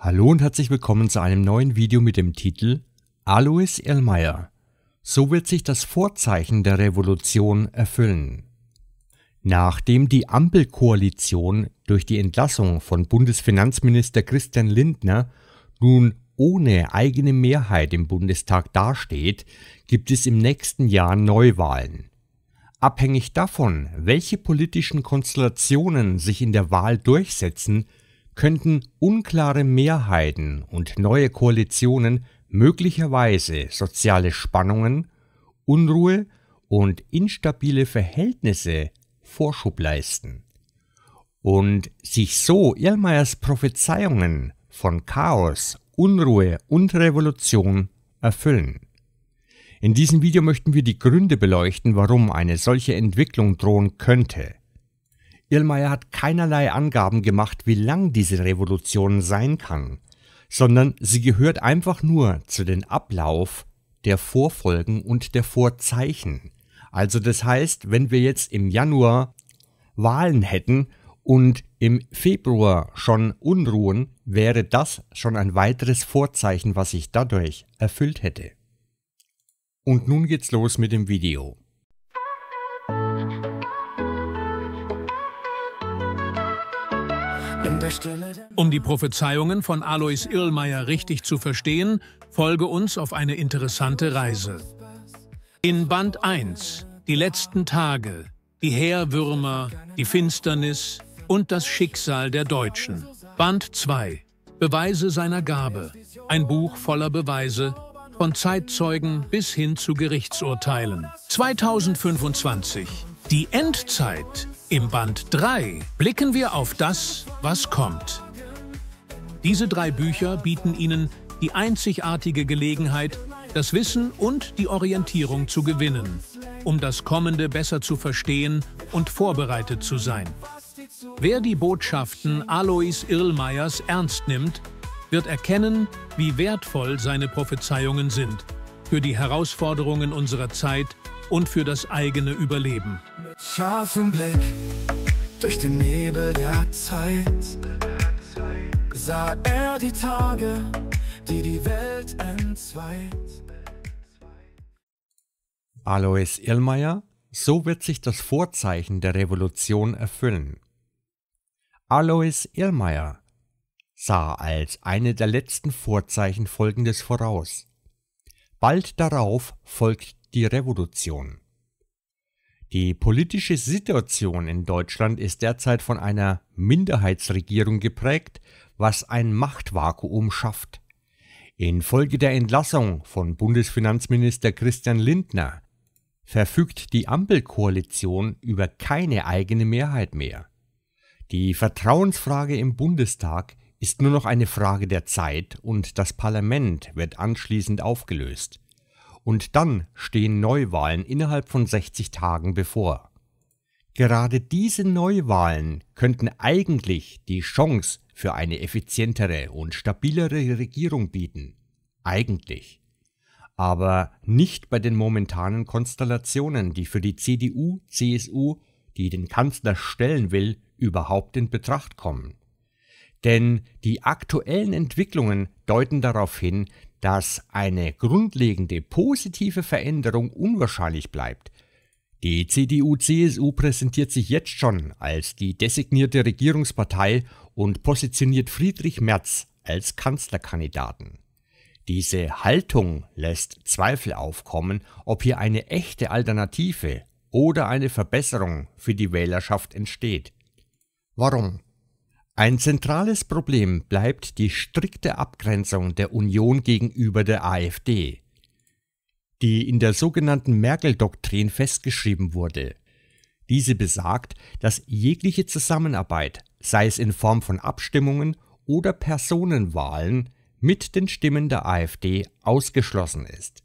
Hallo und herzlich willkommen zu einem neuen Video mit dem Titel Alois Elmeyer. So wird sich das Vorzeichen der Revolution erfüllen. Nachdem die Ampelkoalition durch die Entlassung von Bundesfinanzminister Christian Lindner nun ohne eigene Mehrheit im Bundestag dasteht, gibt es im nächsten Jahr Neuwahlen. Abhängig davon, welche politischen Konstellationen sich in der Wahl durchsetzen, könnten unklare Mehrheiten und neue Koalitionen möglicherweise soziale Spannungen, Unruhe und instabile Verhältnisse Vorschub leisten und sich so Irlmeyers Prophezeiungen von Chaos, Unruhe und Revolution erfüllen. In diesem Video möchten wir die Gründe beleuchten, warum eine solche Entwicklung drohen könnte. Irlmeier hat keinerlei Angaben gemacht, wie lang diese Revolution sein kann, sondern sie gehört einfach nur zu den Ablauf der Vorfolgen und der Vorzeichen. Also das heißt, wenn wir jetzt im Januar Wahlen hätten und im Februar schon Unruhen, wäre das schon ein weiteres Vorzeichen, was sich dadurch erfüllt hätte. Und nun geht's los mit dem Video. Um die Prophezeiungen von Alois Irlmeier richtig zu verstehen, folge uns auf eine interessante Reise. In Band 1, die letzten Tage, die Heerwürmer, die Finsternis und das Schicksal der Deutschen. Band 2, Beweise seiner Gabe, ein Buch voller Beweise, von Zeitzeugen bis hin zu Gerichtsurteilen. 2025, die Endzeit. Im Band 3 blicken wir auf das, was kommt. Diese drei Bücher bieten Ihnen die einzigartige Gelegenheit, das Wissen und die Orientierung zu gewinnen, um das Kommende besser zu verstehen und vorbereitet zu sein. Wer die Botschaften Alois Irlmeyers ernst nimmt, wird erkennen, wie wertvoll seine Prophezeiungen sind für die Herausforderungen unserer Zeit und für das eigene Überleben. Mit scharfem Blick durch den Nebel der Zeit sah er die Tage, die die Welt entzweit. Alois Irlmeier, so wird sich das Vorzeichen der Revolution erfüllen. Alois Irlmeier sah als eine der letzten Vorzeichen folgendes voraus. Bald darauf folgt die Revolution. Die politische Situation in Deutschland ist derzeit von einer Minderheitsregierung geprägt, was ein Machtvakuum schafft. Infolge der Entlassung von Bundesfinanzminister Christian Lindner verfügt die Ampelkoalition über keine eigene Mehrheit mehr. Die Vertrauensfrage im Bundestag ist nur noch eine Frage der Zeit und das Parlament wird anschließend aufgelöst und dann stehen Neuwahlen innerhalb von 60 Tagen bevor. Gerade diese Neuwahlen könnten eigentlich die Chance für eine effizientere und stabilere Regierung bieten. Eigentlich. Aber nicht bei den momentanen Konstellationen, die für die CDU, CSU, die den Kanzler stellen will, überhaupt in Betracht kommen. Denn die aktuellen Entwicklungen deuten darauf hin, dass eine grundlegende positive Veränderung unwahrscheinlich bleibt. Die CDU-CSU präsentiert sich jetzt schon als die designierte Regierungspartei und positioniert Friedrich Merz als Kanzlerkandidaten. Diese Haltung lässt Zweifel aufkommen, ob hier eine echte Alternative oder eine Verbesserung für die Wählerschaft entsteht. Warum? Ein zentrales Problem bleibt die strikte Abgrenzung der Union gegenüber der AfD, die in der sogenannten Merkel-Doktrin festgeschrieben wurde. Diese besagt, dass jegliche Zusammenarbeit, sei es in Form von Abstimmungen oder Personenwahlen, mit den Stimmen der AfD ausgeschlossen ist.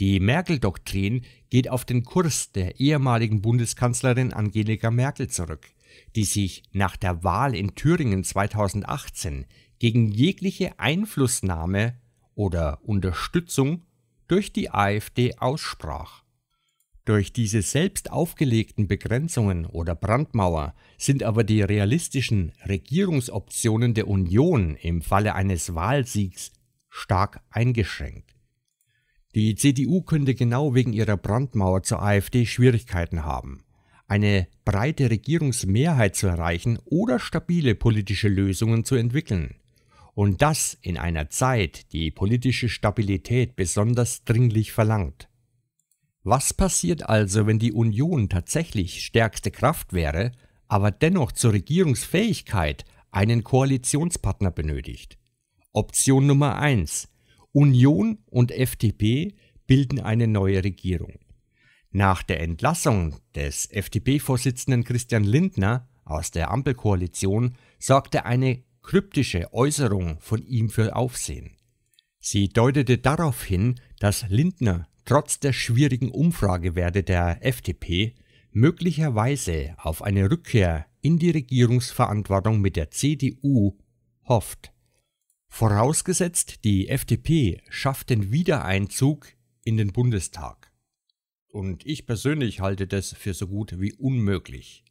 Die Merkel-Doktrin geht auf den Kurs der ehemaligen Bundeskanzlerin Angelika Merkel zurück – die sich nach der Wahl in Thüringen 2018 gegen jegliche Einflussnahme oder Unterstützung durch die AfD aussprach. Durch diese selbst aufgelegten Begrenzungen oder Brandmauer sind aber die realistischen Regierungsoptionen der Union im Falle eines Wahlsiegs stark eingeschränkt. Die CDU könnte genau wegen ihrer Brandmauer zur AfD Schwierigkeiten haben eine breite Regierungsmehrheit zu erreichen oder stabile politische Lösungen zu entwickeln. Und das in einer Zeit, die politische Stabilität besonders dringlich verlangt. Was passiert also, wenn die Union tatsächlich stärkste Kraft wäre, aber dennoch zur Regierungsfähigkeit einen Koalitionspartner benötigt? Option Nummer 1. Union und FDP bilden eine neue Regierung. Nach der Entlassung des FDP-Vorsitzenden Christian Lindner aus der Ampelkoalition sorgte eine kryptische Äußerung von ihm für Aufsehen. Sie deutete darauf hin, dass Lindner trotz der schwierigen Umfragewerte der FDP möglicherweise auf eine Rückkehr in die Regierungsverantwortung mit der CDU hofft. Vorausgesetzt, die FDP schafft den Wiedereinzug in den Bundestag und ich persönlich halte das für so gut wie unmöglich.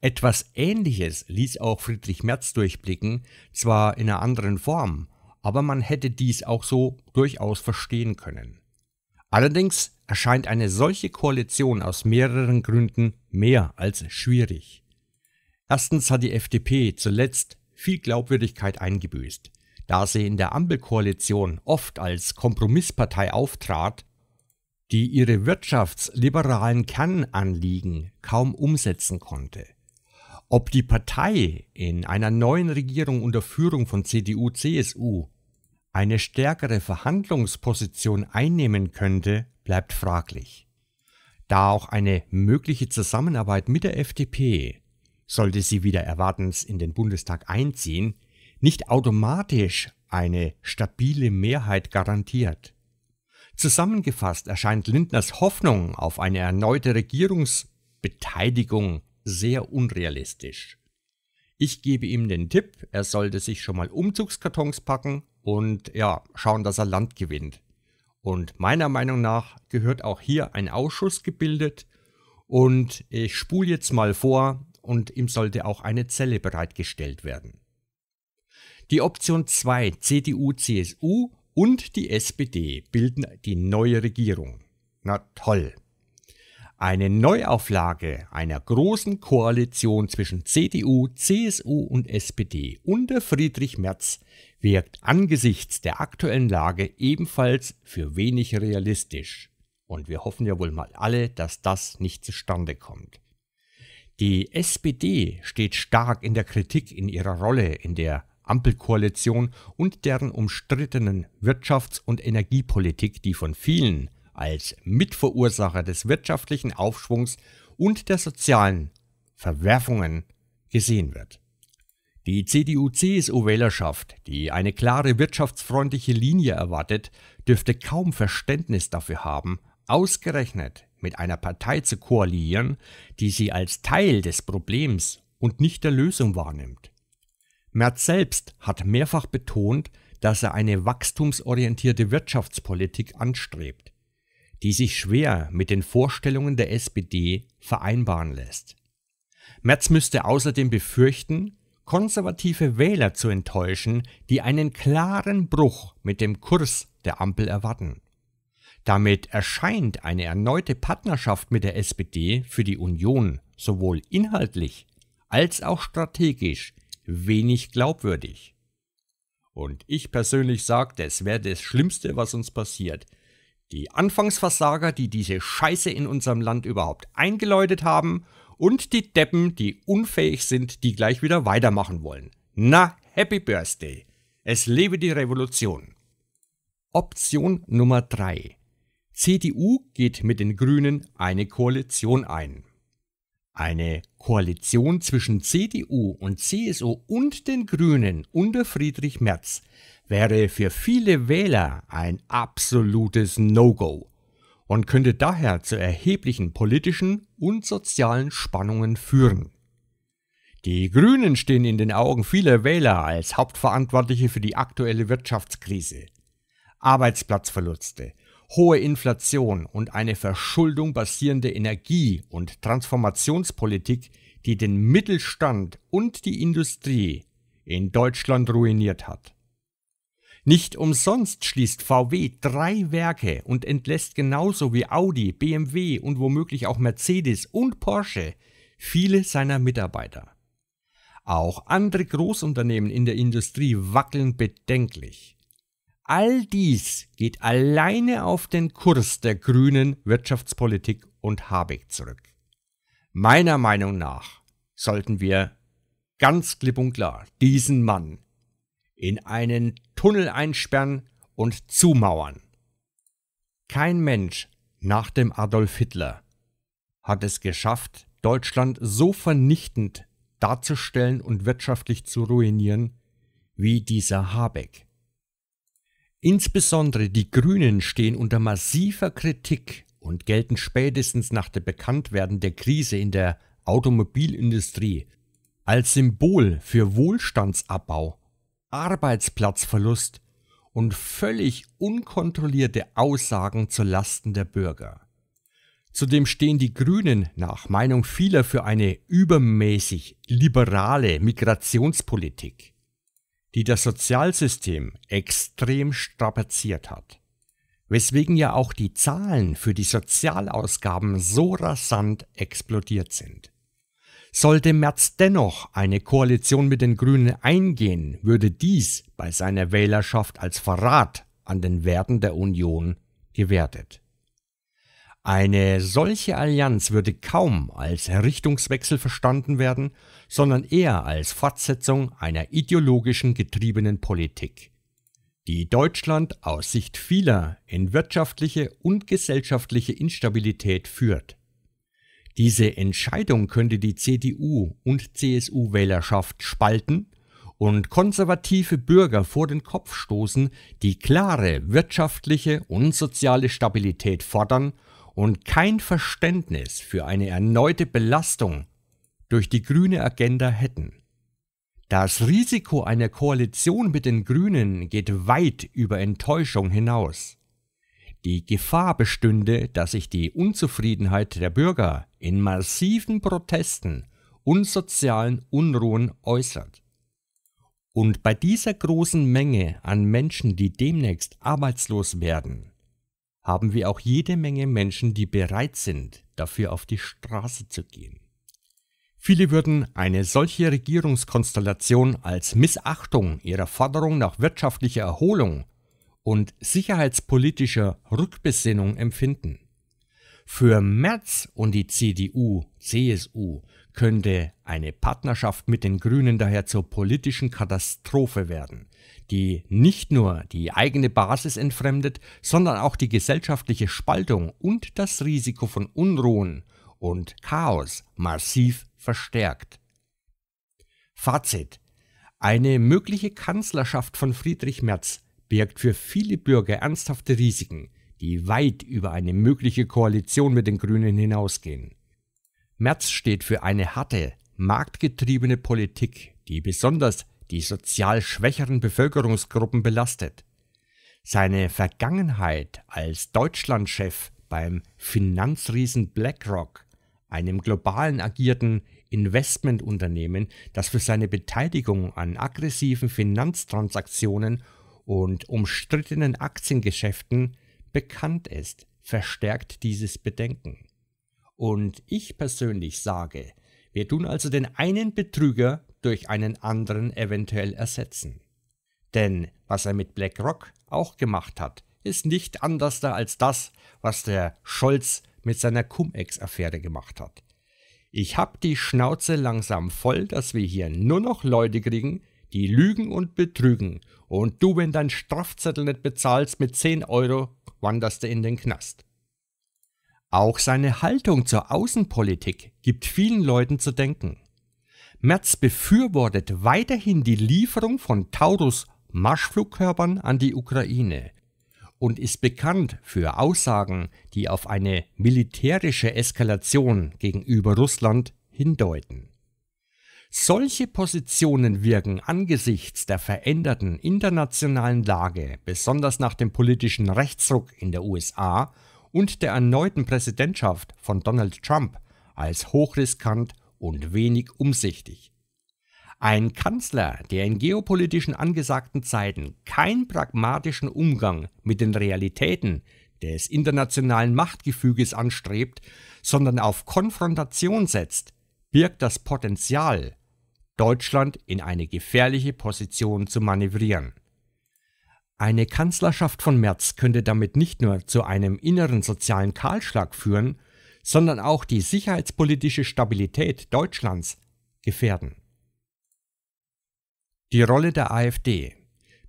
Etwas Ähnliches ließ auch Friedrich Merz durchblicken, zwar in einer anderen Form, aber man hätte dies auch so durchaus verstehen können. Allerdings erscheint eine solche Koalition aus mehreren Gründen mehr als schwierig. Erstens hat die FDP zuletzt viel Glaubwürdigkeit eingebüßt, da sie in der Ampelkoalition oft als Kompromisspartei auftrat die ihre wirtschaftsliberalen Kernanliegen kaum umsetzen konnte. Ob die Partei in einer neuen Regierung unter Führung von CDU, CSU eine stärkere Verhandlungsposition einnehmen könnte, bleibt fraglich. Da auch eine mögliche Zusammenarbeit mit der FDP, sollte sie wieder erwartens in den Bundestag einziehen, nicht automatisch eine stabile Mehrheit garantiert. Zusammengefasst erscheint Lindners Hoffnung auf eine erneute Regierungsbeteiligung sehr unrealistisch. Ich gebe ihm den Tipp, er sollte sich schon mal Umzugskartons packen und ja, schauen, dass er Land gewinnt. Und meiner Meinung nach gehört auch hier ein Ausschuss gebildet und ich spule jetzt mal vor und ihm sollte auch eine Zelle bereitgestellt werden. Die Option 2 CDU-CSU und die SPD bilden die neue Regierung. Na toll. Eine Neuauflage einer großen Koalition zwischen CDU, CSU und SPD unter Friedrich Merz wirkt angesichts der aktuellen Lage ebenfalls für wenig realistisch. Und wir hoffen ja wohl mal alle, dass das nicht zustande kommt. Die SPD steht stark in der Kritik in ihrer Rolle in der Ampelkoalition und deren umstrittenen Wirtschafts- und Energiepolitik, die von vielen als Mitverursacher des wirtschaftlichen Aufschwungs und der sozialen Verwerfungen gesehen wird. Die CDU-CSU-Wählerschaft, die eine klare wirtschaftsfreundliche Linie erwartet, dürfte kaum Verständnis dafür haben, ausgerechnet mit einer Partei zu koalieren, die sie als Teil des Problems und nicht der Lösung wahrnimmt. Merz selbst hat mehrfach betont, dass er eine wachstumsorientierte Wirtschaftspolitik anstrebt, die sich schwer mit den Vorstellungen der SPD vereinbaren lässt. Merz müsste außerdem befürchten, konservative Wähler zu enttäuschen, die einen klaren Bruch mit dem Kurs der Ampel erwarten. Damit erscheint eine erneute Partnerschaft mit der SPD für die Union sowohl inhaltlich als auch strategisch wenig glaubwürdig. Und ich persönlich sage, es wäre das Schlimmste, was uns passiert. Die Anfangsversager, die diese Scheiße in unserem Land überhaupt eingeläutet haben, und die Deppen, die unfähig sind, die gleich wieder weitermachen wollen. Na, Happy Birthday! Es lebe die Revolution! Option Nummer 3. CDU geht mit den Grünen eine Koalition ein. Eine Koalition zwischen CDU und CSU und den Grünen unter Friedrich Merz wäre für viele Wähler ein absolutes No-Go und könnte daher zu erheblichen politischen und sozialen Spannungen führen. Die Grünen stehen in den Augen vieler Wähler als Hauptverantwortliche für die aktuelle Wirtschaftskrise. Arbeitsplatzverluste, Hohe Inflation und eine Verschuldung basierende Energie- und Transformationspolitik, die den Mittelstand und die Industrie in Deutschland ruiniert hat. Nicht umsonst schließt VW drei Werke und entlässt genauso wie Audi, BMW und womöglich auch Mercedes und Porsche viele seiner Mitarbeiter. Auch andere Großunternehmen in der Industrie wackeln bedenklich. All dies geht alleine auf den Kurs der grünen Wirtschaftspolitik und Habeck zurück. Meiner Meinung nach sollten wir ganz klipp und klar diesen Mann in einen Tunnel einsperren und zumauern. Kein Mensch nach dem Adolf Hitler hat es geschafft, Deutschland so vernichtend darzustellen und wirtschaftlich zu ruinieren wie dieser Habeck. Insbesondere die Grünen stehen unter massiver Kritik und gelten spätestens nach dem Bekanntwerden der Krise in der Automobilindustrie als Symbol für Wohlstandsabbau, Arbeitsplatzverlust und völlig unkontrollierte Aussagen zu Lasten der Bürger. Zudem stehen die Grünen nach Meinung vieler für eine übermäßig liberale Migrationspolitik die das Sozialsystem extrem strapaziert hat, weswegen ja auch die Zahlen für die Sozialausgaben so rasant explodiert sind. Sollte Merz dennoch eine Koalition mit den Grünen eingehen, würde dies bei seiner Wählerschaft als Verrat an den Werten der Union gewertet. Eine solche Allianz würde kaum als Richtungswechsel verstanden werden, sondern eher als Fortsetzung einer ideologischen getriebenen Politik, die Deutschland aus Sicht vieler in wirtschaftliche und gesellschaftliche Instabilität führt. Diese Entscheidung könnte die CDU und CSU-Wählerschaft spalten und konservative Bürger vor den Kopf stoßen, die klare wirtschaftliche und soziale Stabilität fordern und kein Verständnis für eine erneute Belastung durch die grüne Agenda hätten. Das Risiko einer Koalition mit den Grünen geht weit über Enttäuschung hinaus. Die Gefahr bestünde, dass sich die Unzufriedenheit der Bürger in massiven Protesten und sozialen Unruhen äußert. Und bei dieser großen Menge an Menschen, die demnächst arbeitslos werden, haben wir auch jede Menge Menschen, die bereit sind, dafür auf die Straße zu gehen. Viele würden eine solche Regierungskonstellation als Missachtung ihrer Forderung nach wirtschaftlicher Erholung und sicherheitspolitischer Rückbesinnung empfinden. Für Merz und die CDU, CSU könnte eine Partnerschaft mit den Grünen daher zur politischen Katastrophe werden die nicht nur die eigene Basis entfremdet, sondern auch die gesellschaftliche Spaltung und das Risiko von Unruhen und Chaos massiv verstärkt. Fazit. Eine mögliche Kanzlerschaft von Friedrich Merz birgt für viele Bürger ernsthafte Risiken, die weit über eine mögliche Koalition mit den Grünen hinausgehen. Merz steht für eine harte, marktgetriebene Politik, die besonders die sozial schwächeren Bevölkerungsgruppen belastet. Seine Vergangenheit als Deutschlandchef beim Finanzriesen BlackRock, einem globalen agierten Investmentunternehmen, das für seine Beteiligung an aggressiven Finanztransaktionen und umstrittenen Aktiengeschäften bekannt ist, verstärkt dieses Bedenken. Und ich persönlich sage, wir tun also den einen Betrüger durch einen anderen eventuell ersetzen. Denn was er mit BlackRock auch gemacht hat, ist nicht anders da als das, was der Scholz mit seiner Cum-Ex-Affäre gemacht hat. Ich hab die Schnauze langsam voll, dass wir hier nur noch Leute kriegen, die lügen und betrügen. Und du, wenn dein Strafzettel nicht bezahlst mit 10 Euro, wanderst du in den Knast. Auch seine Haltung zur Außenpolitik gibt vielen Leuten zu denken. Merz befürwortet weiterhin die Lieferung von Taurus Marschflugkörpern an die Ukraine und ist bekannt für Aussagen, die auf eine militärische Eskalation gegenüber Russland hindeuten. Solche Positionen wirken angesichts der veränderten internationalen Lage, besonders nach dem politischen Rechtsruck in der USA und der erneuten Präsidentschaft von Donald Trump, als hochriskant und wenig umsichtig. Ein Kanzler, der in geopolitischen angesagten Zeiten keinen pragmatischen Umgang mit den Realitäten des internationalen Machtgefüges anstrebt, sondern auf Konfrontation setzt, birgt das Potenzial, Deutschland in eine gefährliche Position zu manövrieren. Eine Kanzlerschaft von Merz könnte damit nicht nur zu einem inneren sozialen Kahlschlag führen, sondern auch die sicherheitspolitische Stabilität Deutschlands gefährden. Die Rolle der AfD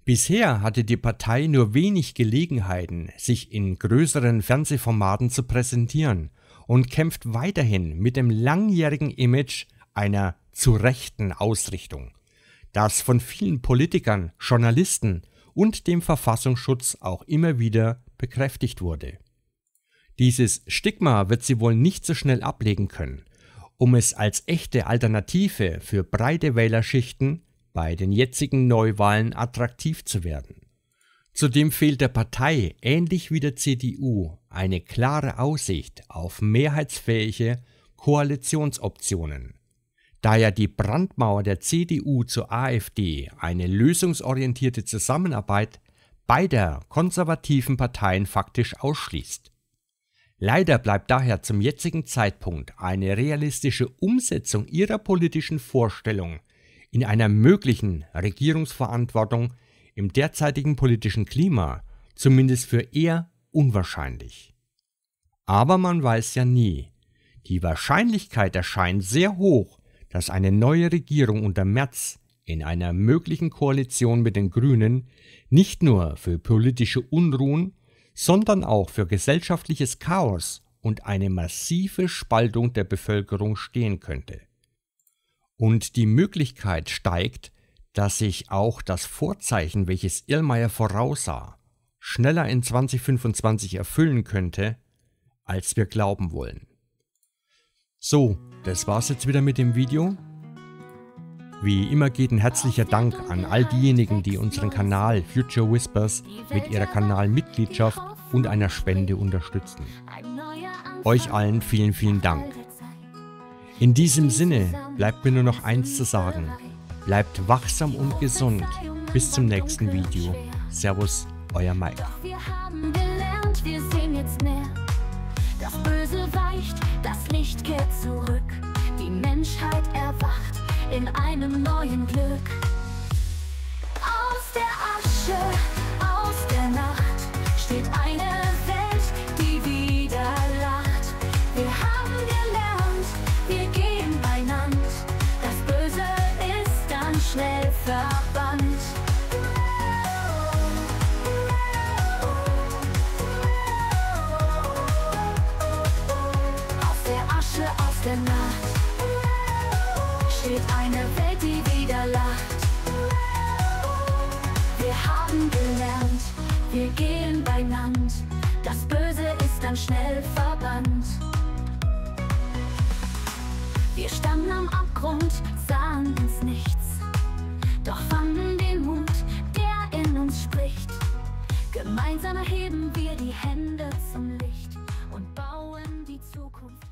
Bisher hatte die Partei nur wenig Gelegenheiten, sich in größeren Fernsehformaten zu präsentieren und kämpft weiterhin mit dem langjährigen Image einer zu rechten Ausrichtung, das von vielen Politikern, Journalisten und dem Verfassungsschutz auch immer wieder bekräftigt wurde. Dieses Stigma wird sie wohl nicht so schnell ablegen können. Um es als echte Alternative für breite Wählerschichten bei den jetzigen Neuwahlen attraktiv zu werden. Zudem fehlt der Partei, ähnlich wie der CDU, eine klare Aussicht auf mehrheitsfähige Koalitionsoptionen. Da ja die Brandmauer der CDU zur AfD eine lösungsorientierte Zusammenarbeit beider konservativen Parteien faktisch ausschließt. Leider bleibt daher zum jetzigen Zeitpunkt eine realistische Umsetzung ihrer politischen Vorstellung in einer möglichen Regierungsverantwortung im derzeitigen politischen Klima zumindest für eher unwahrscheinlich. Aber man weiß ja nie. Die Wahrscheinlichkeit erscheint sehr hoch, dass eine neue Regierung unter Merz in einer möglichen Koalition mit den Grünen nicht nur für politische Unruhen, sondern auch für gesellschaftliches Chaos und eine massive Spaltung der Bevölkerung stehen könnte. Und die Möglichkeit steigt, dass sich auch das Vorzeichen, welches Irrmeier voraussah, schneller in 2025 erfüllen könnte, als wir glauben wollen. So, das war's jetzt wieder mit dem Video. Wie immer geht ein herzlicher Dank an all diejenigen, die unseren Kanal Future Whispers mit ihrer Kanalmitgliedschaft und einer Spende unterstützen. Euch allen vielen, vielen Dank. In diesem Sinne bleibt mir nur noch eins zu sagen. Bleibt wachsam und gesund. Bis zum nächsten Video. Servus, euer Mike. wir haben gelernt, wir sehen jetzt mehr. Das Böse weicht, das Licht kehrt zurück. Die Menschheit erwacht in einem neuen Glück. Aus der Asche, aus der Nacht steht eine Welt, die wieder lacht. Wir haben gelernt, wir gehen beieinander. Das Böse ist dann schnell verbannt. Aus der Asche, aus der Nacht steht eine Welt, die wieder lacht. Wir haben gelernt, wir gehen beieinander. Das Böse ist dann schnell verbannt. Wir standen am Abgrund, sahen uns Nichts. Doch fanden den Mut, der in uns spricht. Gemeinsam erheben wir die Hände zum Licht und bauen die Zukunft.